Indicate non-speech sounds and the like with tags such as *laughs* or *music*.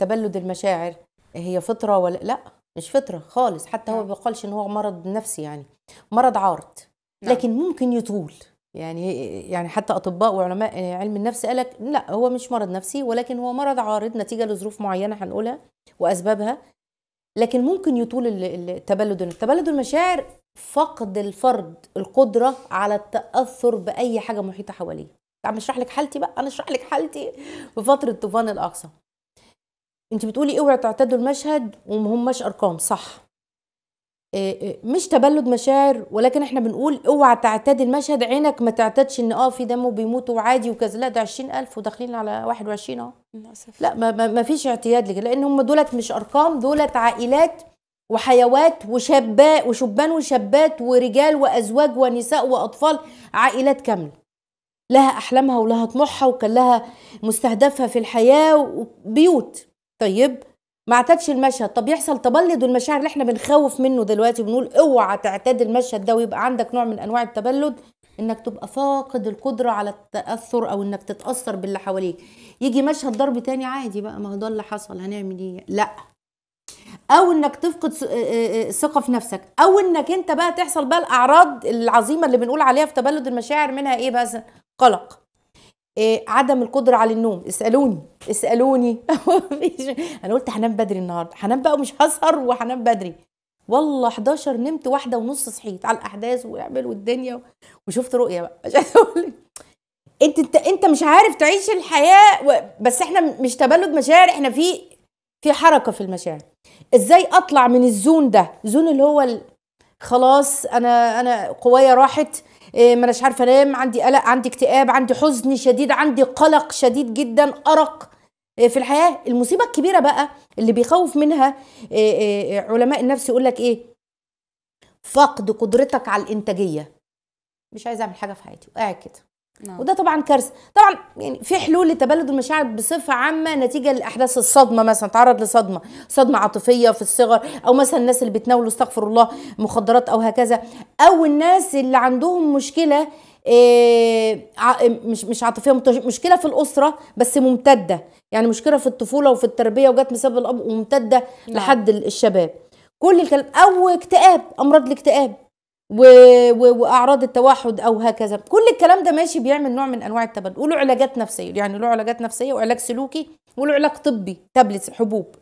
تبلد المشاعر هي فطره ولا لا مش فطره خالص حتى هو نعم. بيقولش ان هو مرض نفسي يعني مرض عارض نعم. لكن ممكن يطول يعني يعني حتى اطباء وعلماء آه، علم النفس قالك لا هو مش مرض نفسي ولكن هو مرض عارض نتيجه لظروف معينه هنقولها واسبابها لكن ممكن يطول التبلد التبلد المشاعر فقد الفرد القدره على التاثر باي حاجه محيطه حواليه عم اشرح لك حالتي بقى انا اشرح لك حالتي في فتره طوفان الاقصى انت بتقولي اوعي تعتدوا المشهد وما هماش ارقام صح آه، آه، مش تبلد مشاعر ولكن احنا بنقول اوعى تعتدي المشهد عينك ما تعتدش ان اه في دم بيموت وعادي وكذا لا ده 20000 وداخلين على 21 اه لا ما, ما فيش اعتياد لكده لان هم دولت مش ارقام دولت عائلات وحيوات وشباء وشبان وشابات ورجال وازواج ونساء واطفال عائلات كامله لها احلامها ولها طموحها وكان لها مستهدفها في الحياه وبيوت طيب ما اعتادش المشهد طب يحصل تبلد والمشاعر اللي احنا بنخوف منه دلوقتي بنقول اوعى تعتاد المشهد ده ويبقى عندك نوع من انواع التبلد انك تبقى فاقد القدره على التاثر او انك تتاثر باللي حواليك يجي مشهد ضرب تاني عادي بقى ما هو ده اللي حصل هنعمل ايه لا او انك تفقد ثقه في نفسك او انك انت بقى تحصل بقى الاعراض العظيمه اللي بنقول عليها في تبلد المشاعر منها ايه بقى قلق إيه، عدم القدره على النوم اسالوني اسالوني *laughs* انا قلت هنام بدري النهارده هنام بقى ومش هسهر وهنام بدري والله 11 نمت واحده ونص صحيت على الاحداث واعمل والدنيا وشفت رؤيه بقى مش اقول انت انت انت مش عارف تعيش الحياه و... بس احنا مش تبلد مشاعر احنا في في حركه في المشاعر ازاي اطلع من الزون ده زون اللي هو ال... خلاص انا انا قوايا راحت إيه، ما اناش عارفه انام عندي قلق عندي اكتئاب عندي حزن شديد عندي قلق شديد جدا ارق إيه، في الحياه المصيبه الكبيره بقى اللي بيخوف منها إيه، علماء النفس يقول لك ايه فقد قدرتك على الانتاجيه مش عايزه اعمل حاجه في حياتي وقاعد كده نعم. وده طبعا كارثه طبعا يعني في حلول لتبلد المشاعر بصفه عامه نتيجه لاحداث الصدمه مثلا تعرض لصدمه صدمه عاطفيه في الصغر او مثلا الناس اللي بيتناولوا استغفر الله مخدرات او هكذا او الناس اللي عندهم مشكله إيه مش مش عاطفيه مشكله في الاسره بس ممتده يعني مشكله في الطفوله وفي التربيه وجت بسبب الاب وممتده نعم. لحد الشباب كل الكلام او اكتئاب امراض الاكتئاب و... و... واعراض التوحد او هكذا كل الكلام ده ماشي بيعمل نوع من انواع التبلد وله علاجات نفسيه يعني له علاجات نفسيه وعلاج سلوكي وله علاج طبي تابلتس حبوب